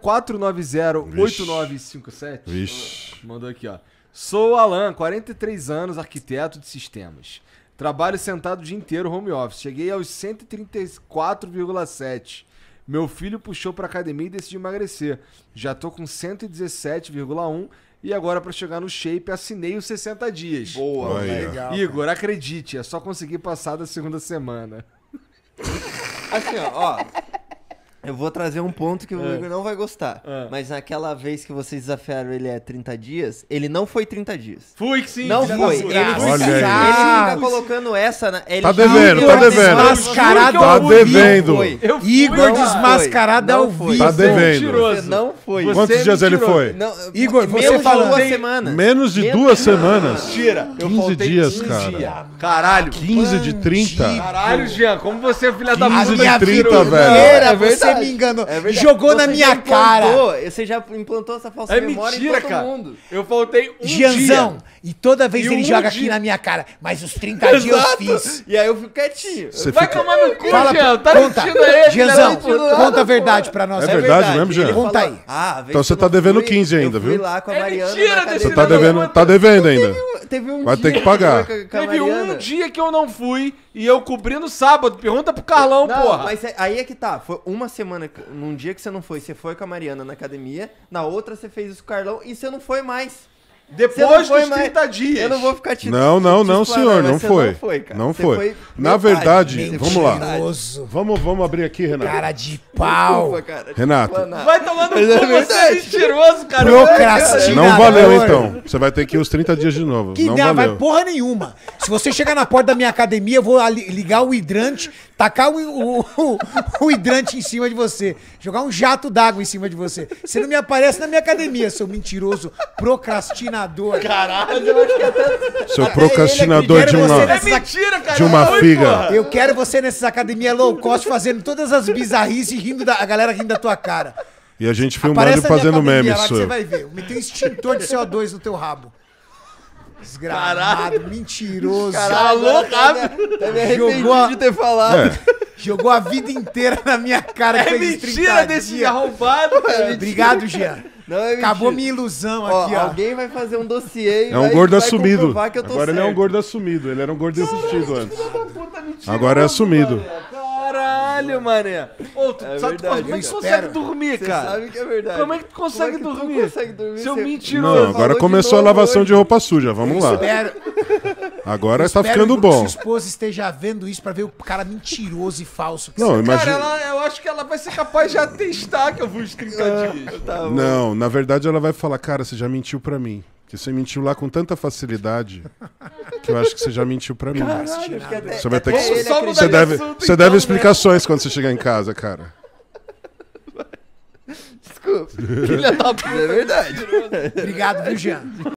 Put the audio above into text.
490-8957. Vixe. Mandou aqui, ó. Sou o Alan, 43 anos, arquiteto de sistemas. Trabalho sentado o dia inteiro home office. Cheguei aos 134,7. Meu filho puxou para academia e decidi emagrecer. Já tô com 117,1 e agora para chegar no shape assinei os 60 dias. Boa, legal. Igor, acredite, é só conseguir passar da segunda semana. assim, ó, ó eu vou trazer um ponto que o é. Igor é. não vai gostar. É. Mas naquela vez que vocês desafiaram ele é 30 dias, ele não foi 30 dias. Fui que sim. Não foi. Ele, Olha foi ele fica colocando essa na. Ele tá devendo, tá devendo. Tá desmascarado. Tá devendo. Igor desmascarado o vivo. Tá é devendo. Você não foi. Você Quantos é dias ele foi? Não, Igor, você menos falou. Duas semanas. Menos de menos duas semanas. Tira. 15 dias, cara. Caralho. 15 de 30. Caralho, Jean, como você é filha da puta. 15 de 30, velho você me enganou. É Jogou você na minha cara. Você já implantou essa falsa é memória mentira, em todo cara. mundo. Eu faltei um Gianzão, dia. e toda vez e ele um joga dia. aqui na minha cara. Mas os 30 Exato. dias eu fiz. E aí eu fico quietinho. Você Vai fica... tomar no cu, Fala, Jean. Tá conta. aí. Gianzão, conta a verdade pra nós. É, é verdade mesmo, Jean? Conta aí. Ah, então tá é tá você tá devendo 15 tá é ainda, viu? Mentira, Você tá devendo ainda teve um Vai dia. ter que pagar. que eu Teve um dia que eu não fui e eu cobrindo sábado. Pergunta pro Carlão, Não, porra. mas é, aí é que tá. Foi uma semana, num dia que você não foi, você foi com a Mariana na academia, na outra você fez isso com o Carlão e você não foi mais. Depois de dos mais. 30 dias. Eu não vou ficar te Não, não, te não, senhor, não foi. Não foi, cara. Não foi. Na verdade, vamos lá. Vamos, vamos abrir aqui, Renato. Cara de Pau! Desculpa, cara. Renato. Vai tomando é cu, você é mentiroso, cara. Procrastinador. Não valeu, então. Você vai ter que ir os 30 dias de novo. Que não, valeu. vai porra nenhuma. Se você chegar na porta da minha academia, eu vou ligar o hidrante, tacar o, o, o, o hidrante em cima de você, jogar um jato d'água em cima de você. Você não me aparece na minha academia, seu mentiroso procrastinador. Caralho, eu acho que até... Seu é procrastinador de uma... É mentira, cara. De uma figa. Eu quero você nessas academias low cost fazendo todas as bizarrices e rindo da, a galera rindo da tua cara. E a gente filmando Aparece e fazendo meme. Lá que você vai ver. Meteu um extintor de CO2 no teu rabo. desgraçado mentiroso. Caralho, rápido. Até tá me arrependi a... de ter falado. É. Jogou a vida inteira na minha cara. É mentira desse dia é Obrigado, Jean. Não, é Acabou minha ilusão Ó, aqui, ó. Alguém vai fazer um dossiê É um vai, gordo vai assumido. Agora certo. ele é um gordo assumido. Ele era um gordo desistido antes. Agora é assumido. Caralho, mané. Ô, tu, é sabe, verdade, como é que tu consegue dormir, cara? sabe que é verdade. Como é que tu é consegue, é que dormir? Tu consegue dormir? Seu Cê... mentiroso. Não, agora começou a lavação hoje. de roupa suja, vamos lá. Espero... Agora está ficando bom. Que sua esposa esteja vendo isso para ver o cara mentiroso e falso que Não, você... É. imagina... Cara, ela, eu acho que ela vai ser capaz de atestar que eu vou os ah, disso. Tá Não, na verdade ela vai falar, cara, você já mentiu para mim. Que você mentiu lá com tanta facilidade que eu acho que você já mentiu pra mim. Caralho, você vai ter que. você acredita. deve, assunto, você deve então, né? explicações né? quando você chegar em casa, cara. Desculpa. Filha da puta. É verdade. Obrigado, viu, Jean?